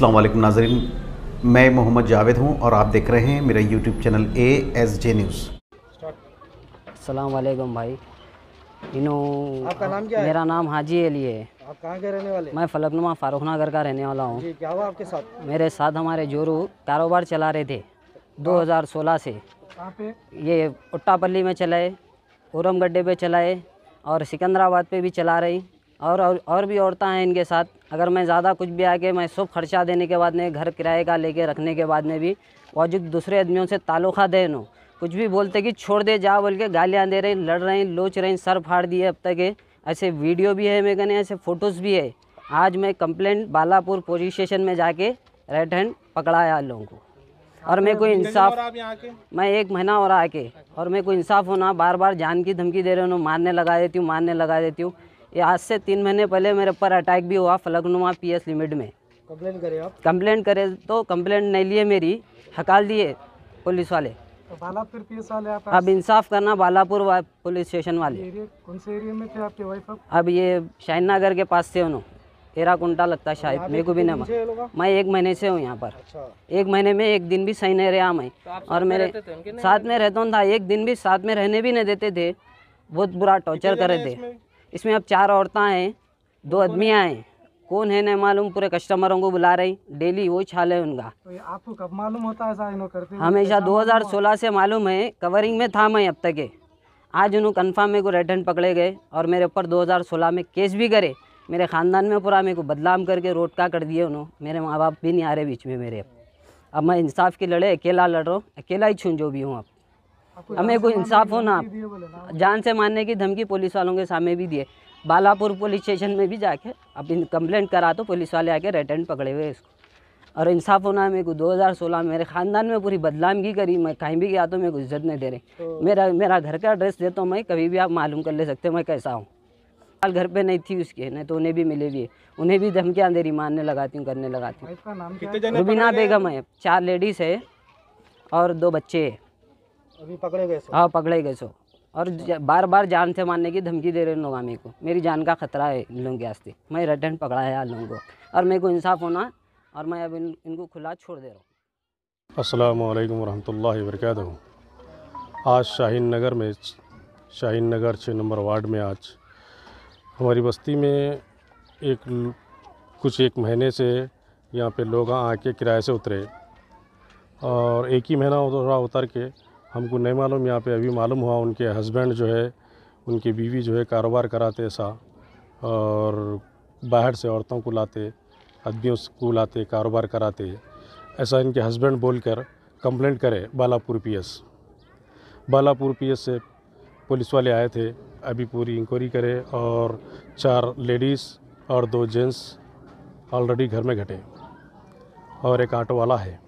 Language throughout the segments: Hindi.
अस्सलाम वालेकुम नाजरीन मैं मोहम्मद जावेद हूं और आप देख रहे हैं मेरा YouTube channel A S J news अस्सलाम वालेकुम भाई इनो आपका नाम क्या है मेरा नाम हाजी अली है आप कहां के रहने वाले मैं फलकनुमा नगर का रहने वाला हूँ क्या हुआ आपके साथ मेरे साथ हमारे जोरू कारोबार चला रहे थे 2016 से पे ये उट्टापल्ली में चलाए उरम गड्ढे पे चलाए और सिकंदराबाद पे भी चला रही और और और भी औरतें हैं इनके साथ अगर मैं ज़्यादा कुछ भी आके मैं सब खर्चा देने के बाद में घर किराए का लेके रखने के बाद में भी वॉजिक दूसरे आदमियों से ताल्लुका दे नो कुछ भी बोलते कि छोड़ दे जा बोल के गालियाँ दे रही लड़ रही लोच रही सर फाड़ दिए अब तक है ऐसे वीडियो भी है मेरे कहने ऐसे फ़ोटोज़ भी है आज मैं कंप्लेंट बालापुर पुलिस स्टेशन में जाके रेड हैंड पकड़ाया लोगों को और मैं कोई इंसाफ मैं एक महीना और आके और मैं कोई इंसाफ होना बार बार जान की धमकी दे रहे हो मारने लगा देती हूँ मारने लगा देती हूँ ये आज से तीन महीने पहले मेरे पर अटैक भी हुआ फलकनुमा पी एस लिमिट में कंप्लेन करे आप कंप्लेन करे तो कंप्लेन नहीं लिए मेरी हकाल दिए पुलिस वाले तो बालापुर वाले अब इंसाफ करना बालापुर पुलिस स्टेशन वाले कौन से एरिया में थे आपके वाइफ अब ये शाहीन नगर के पास थे उन्होंने तेरा कुंटा लगता शायद मेरे को भी ना मैं एक महीने से हूँ यहाँ पर अच्छा। एक महीने में एक दिन भी सही नहीं रहा मैं तो और मेरे साथ में रहता था एक दिन भी साथ में रहने भी नहीं देते थे बहुत बुरा टॉर्चर कर रहे थे इसमें अब चार औरतें हैं दो आदमियाँ हैं कौन है नहीं मालूम पूरे कस्टमरों को बुला रही डेली वो छाल है उनका तो आपको कब मालूम होता है ऐसा करते हमेशा 2016 से मालूम है कवरिंग में था मैं अब तक के आज उन्होंने कन्फर्म मेरे को रेड हैंड पकड़े गए और मेरे ऊपर 2016 में केस भी करे मेरे ख़ानदान में पूरा मेरे को बदलाम करके रोड का कर दिए उन्होंने मेरे माँ बाप भी नहीं आ रहे बीच में मेरे अब मैं इंसाफ की लड़े अकेला लड़ रहा हूँ अकेला ही छूँ जो भी हूँ अब हमें कोई इंसाफ होना जान से मारने की धमकी पुलिस वालों के सामने भी दिए बालापुर पुलिस स्टेशन में भी जाके अब इन कंप्लेंट करा तो पुलिस वाले आके रिटर्न पकड़े हुए इसको और इंसाफ होना मेरे को 2016 मेरे ख़ानदान में पूरी बदलामगी करी मैं कहीं भी गया तो मेरे को इज्जत नहीं दे रही तो मेरा मेरा घर का एड्रेस देता तो हूँ मैं कभी भी आप मालूम कर ले सकते हो मैं कैसा हूँ साल घर पे नहीं थी उसके नहीं तो उन्हें भी मिले भी उन्हें भी धमकियाँ दे रही मारने लगाती हूँ करने लगाती हूँ रुबीना बेगम है चार लेडीज़ है और दो बच्चे हैं अभी पकड़े गए हाँ पकड़े गए सो और अच्छा। बार बार जान से मारने की धमकी दे रहे लोग हमें को मेरी जान का खतरा है इन लोगों के वास्ते मैं रेड हैंड पकड़ा है इन लोगों को और मेरे को इंसाफ होना और मैं अब इन, इनको खुला छोड़ दे रहा हूँ अस्सलाम वालेकुम रहमतुल्लाहि वबरकातुहू आज शाहीन नगर में शाहीन नगर छः नंबर वार्ड में आज हमारी बस्ती में एक कुछ एक महीने से यहाँ पे लोग आके किराए से उतरे और एक ही महीना उतर के हमको नहीं मालूम यहाँ पे अभी मालूम हुआ उनके हस्बैंड जो है उनकी बीवी जो है कारोबार कराते ऐसा और बाहर से औरतों को लाते आदमियों को लाते कारोबार कराते ऐसा इनके हस्बैंड बोलकर कंप्लेंट करे बालापुर पीएस बालापुर पीएस से पुलिस वाले आए थे अभी पूरी इंक्वायरी करे और चार लेडीज़ और दो जेंट्स ऑलरेडी घर में घटे और एक ऑटो वाला है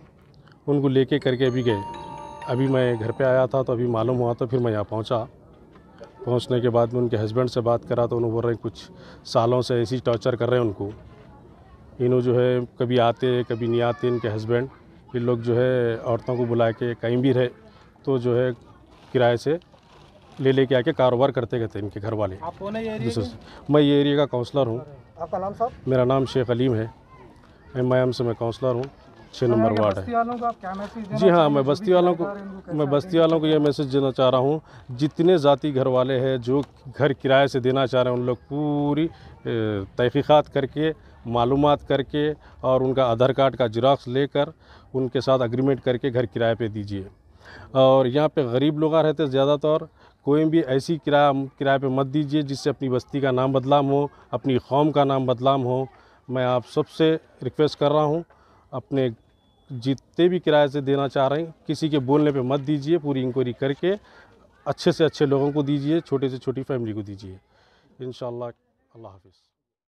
उनको लेके करके अभी गए अभी मैं घर पे आया था तो अभी मालूम हुआ तो फिर मैं यहाँ पहुँचा पहुँचने के बाद में उनके हस्बैंड से बात करा तो उन्होंने बोल रहे कुछ सालों से ऐसी टॉर्चर कर रहे हैं उनको इन्हों जो है कभी आते कभी नहीं आते इनके हस्बैंड ये लोग जो है औरतों को बुला के कहीं भी रहे तो जो है किराए से ले लेके आके कारोबार करते गए इनके घर वाले मैं ये एरिया का काउंसलर हूँ आपका नाम साहब मेरा नाम शेख अलीम है एम आई एम से मैं काउंसलर हूँ छः तो नंबर वार्ड है जी हाँ मैं बस्ती वालों को हाँ, मैं बस्ती वालों को यह मैसेज देना चाह रहा हूँ जितने ज़ाति घर वाले हैं जो घर किराए से देना चाह रहे हैं उन लोग पूरी तहकीक़ात करके मालूम करके और उनका आधार कार्ड का जिराक्स लेकर उनके साथ अग्रीमेंट करके घर किराए पर दीजिए और यहाँ पर गरीब लोग रहते ज़्यादातर कोई भी ऐसी किराया किराए पर मत दीजिए जिससे अपनी बस्ती का नाम बदलाम हो अपनी कौम का नाम बदलाम हो मैं आप सबसे रिक्वेस्ट कर रहा हूँ अपने जितने भी किराए से देना चाह रहे हैं किसी के बोलने पे मत दीजिए पूरी इंक्वायरी करके अच्छे से अच्छे लोगों को दीजिए छोटे से छोटी फैमिली को दीजिए इन अल्लाह हाफिज़